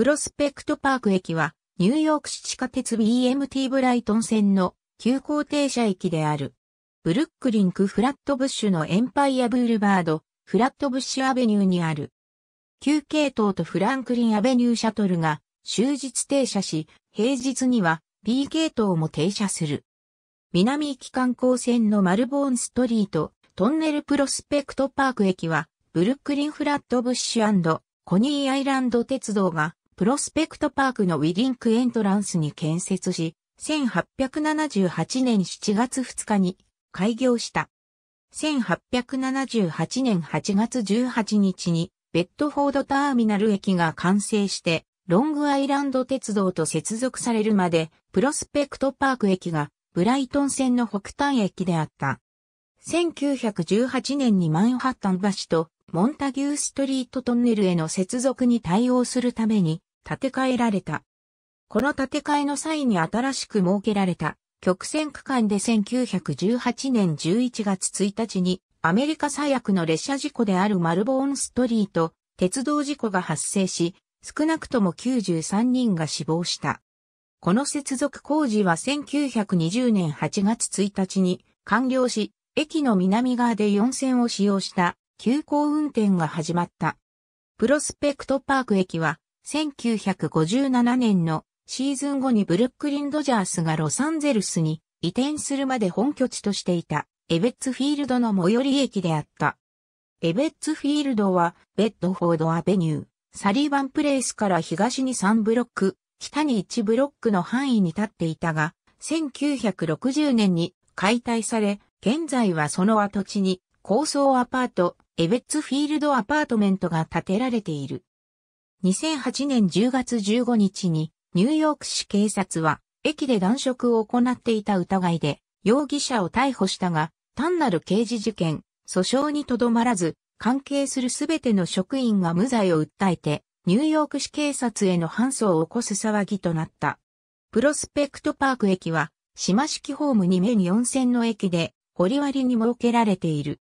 プロスペクトパーク駅は、ニューヨーク市地下鉄 BMT ブライトン線の急行停車駅である。ブルックリンクフラットブッシュのエンパイアブールバード、フラットブッシュアベニューにある。旧系統とフランクリンアベニューシャトルが終日停車し、平日には B 系統も停車する。南行き観光線のマルボーンストリート、トンネルプロスペクトパーク駅は、ブルックリンフラットブッシュコニーアイランド鉄道がプロスペクトパークのウィリンクエントランスに建設し、1878年7月2日に開業した。1878年8月18日にベッドフォードターミナル駅が完成して、ロングアイランド鉄道と接続されるまで、プロスペクトパーク駅がブライトン線の北端駅であった。1918年にマンハッタン橋とモンタギューストリートトンネルへの接続に対応するために、建て替えられた。この建て替えの際に新しく設けられた曲線区間で1918年11月1日にアメリカ最悪の列車事故であるマルボーンストリート鉄道事故が発生し、少なくとも93人が死亡した。この接続工事は1920年8月1日に完了し、駅の南側で4線を使用した急行運転が始まった。プロスペクトパーク駅は1957年のシーズン後にブルックリン・ドジャースがロサンゼルスに移転するまで本拠地としていたエベッツフィールドの最寄り駅であった。エベッツフィールドはベッドフォードアベニュー、サリーバンプレイスから東に3ブロック、北に1ブロックの範囲に立っていたが、1960年に解体され、現在はその跡地に高層アパート、エベッツフィールドアパートメントが建てられている。2008年10月15日にニューヨーク市警察は駅で断食を行っていた疑いで容疑者を逮捕したが単なる刑事事件、訴訟にとどまらず関係するすべての職員が無罪を訴えてニューヨーク市警察への搬送を起こす騒ぎとなった。プロスペクトパーク駅は島式ホーム2面4線の駅で、掘割りに設けられている。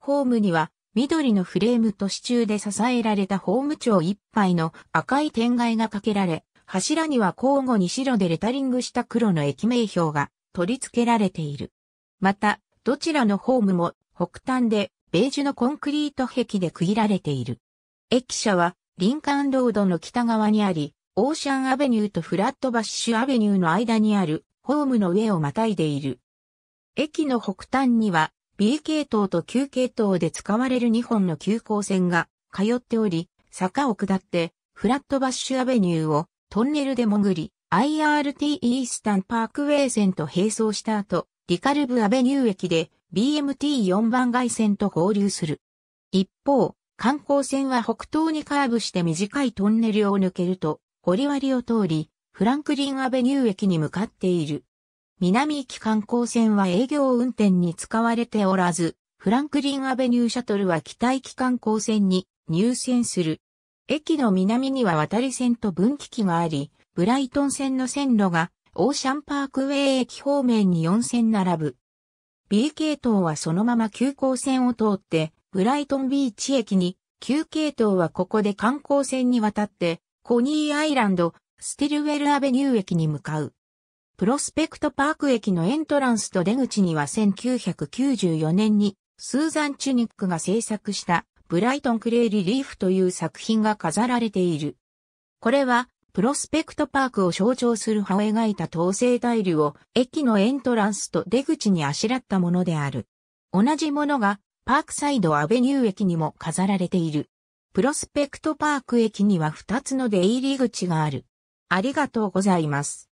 ホームには、緑のフレームと支柱で支えられたホーム長一杯の赤い天蓋がかけられ、柱には交互に白でレタリングした黒の駅名標が取り付けられている。また、どちらのホームも北端でベージュのコンクリート壁で区切られている。駅舎はリンカーンロードの北側にあり、オーシャンアベニューとフラットバッシュアベニューの間にあるホームの上をまたいでいる。駅の北端には B 系統と Q 系統で使われる2本の急行線が通っており、坂を下って、フラットバッシュアベニューをトンネルで潜り、IRT イースタンパークウェイ線と並走した後、リカルブアベニュー駅で BMT4 番街線と合流する。一方、観光線は北東にカーブして短いトンネルを抜けると、ゴリ割りを通り、フランクリンアベニュー駅に向かっている。南行き観光船は営業運転に使われておらず、フランクリンアベニューシャトルは北行き観光船に入船する。駅の南には渡り線と分岐器があり、ブライトン線の線路がオーシャンパークウェイ駅方面に4線並ぶ。B 系統はそのまま急行線を通って、ブライトンビーチ駅に、旧系統はここで観光船に渡って、コニーアイランド、スティルウェルアベニュー駅に向かう。プロスペクトパーク駅のエントランスと出口には1994年にスーザン・チュニックが制作したブライトン・クレイ・リリーフという作品が飾られている。これはプロスペクトパークを象徴する葉を描いた統制タイルを駅のエントランスと出口にあしらったものである。同じものがパークサイドアベニュー駅にも飾られている。プロスペクトパーク駅には2つの出入り口がある。ありがとうございます。